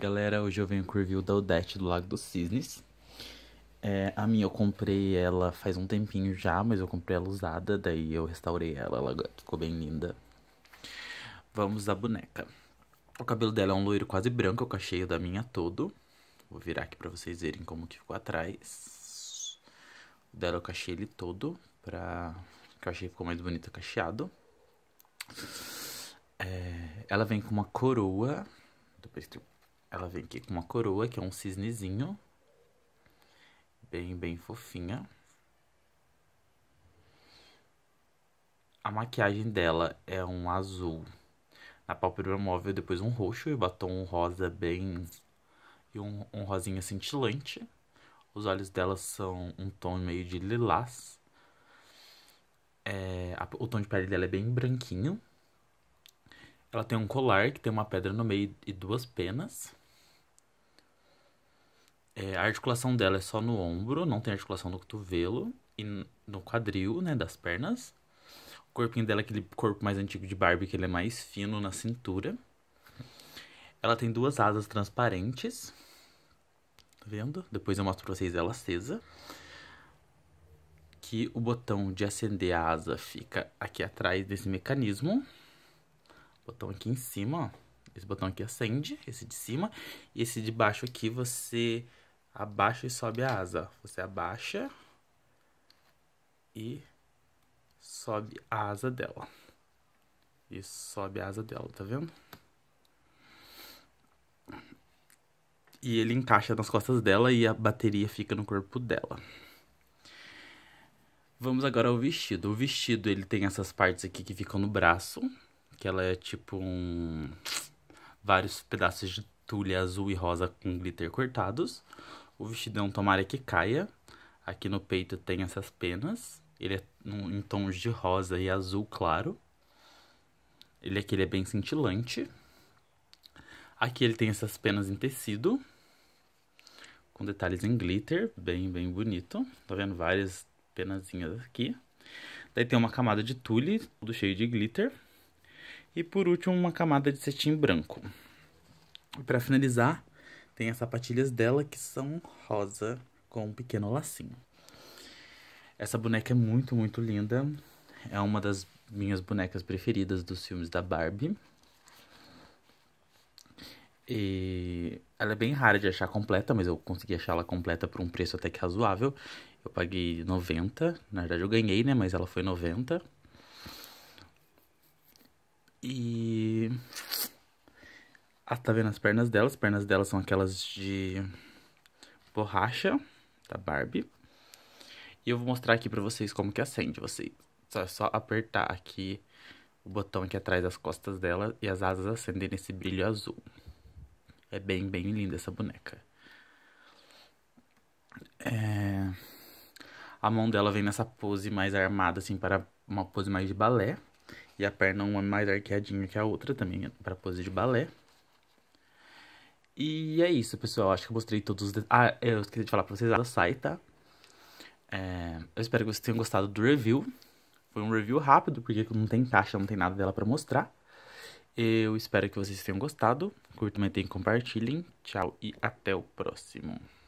galera, hoje eu venho com o review da Odete do Lago dos Cisnes. É, a minha eu comprei ela faz um tempinho já, mas eu comprei ela usada, daí eu restaurei ela, ela ficou bem linda. Vamos à boneca. O cabelo dela é um loiro quase branco, eu cacheio da minha todo. Vou virar aqui pra vocês verem como que ficou atrás. O dela eu cachei ele todo, pra... que eu achei que ficou mais bonito cacheado. É... Ela vem com uma coroa, depois tem ela vem aqui com uma coroa, que é um cisnezinho. Bem, bem fofinha. A maquiagem dela é um azul na pálpebra móvel, depois um roxo e batom rosa bem... E um, um rosinha cintilante. Os olhos dela são um tom meio de lilás. É, a, o tom de pele dela é bem branquinho. Ela tem um colar que tem uma pedra no meio e duas penas é, a articulação dela é só no ombro, não tem articulação no cotovelo e no quadril, né, das pernas. O corpinho dela é aquele corpo mais antigo de Barbie, que ele é mais fino na cintura. Ela tem duas asas transparentes. Tá vendo? Depois eu mostro pra vocês ela acesa. Que o botão de acender a asa fica aqui atrás desse mecanismo. Botão aqui em cima, ó. Esse botão aqui acende, esse de cima. E esse de baixo aqui você abaixa e sobe a asa. Você abaixa e sobe a asa dela. E sobe a asa dela, tá vendo? E ele encaixa nas costas dela e a bateria fica no corpo dela. Vamos agora ao vestido. O vestido ele tem essas partes aqui que ficam no braço, que ela é tipo um vários pedaços de tulha azul e rosa com glitter cortados. O vestidão tomara que caia. Aqui no peito tem essas penas. Ele é em tons de rosa e azul claro. Ele aqui ele é bem cintilante. Aqui ele tem essas penas em tecido, com detalhes em glitter, bem, bem bonito. Tá vendo várias penazinhas aqui. Daí tem uma camada de tule, tudo cheio de glitter. E por último, uma camada de cetim branco. E para finalizar, tem as sapatilhas dela que são rosa com um pequeno lacinho. Essa boneca é muito, muito linda. É uma das minhas bonecas preferidas dos filmes da Barbie. E ela é bem rara de achar completa, mas eu consegui achar ela completa por um preço até que é razoável. Eu paguei 90, na verdade eu ganhei, né, mas ela foi 90. E ah, tá vendo as pernas delas? As pernas delas são aquelas de borracha da Barbie. E eu vou mostrar aqui pra vocês como que acende. Você só, só apertar aqui o botão aqui atrás das costas dela e as asas acendem nesse brilho azul. É bem, bem linda essa boneca. É... A mão dela vem nessa pose mais armada, assim, para uma pose mais de balé. E a perna uma mais arqueadinha que a outra também, para pose de balé. E é isso, pessoal. Acho que eu mostrei todos os... Ah, eu esqueci de falar pra vocês. Ela sai, tá? É... Eu espero que vocês tenham gostado do review. Foi um review rápido, porque não tem caixa, não tem nada dela pra mostrar. Eu espero que vocês tenham gostado. Curtam, comentem, compartilhem. Tchau e até o próximo.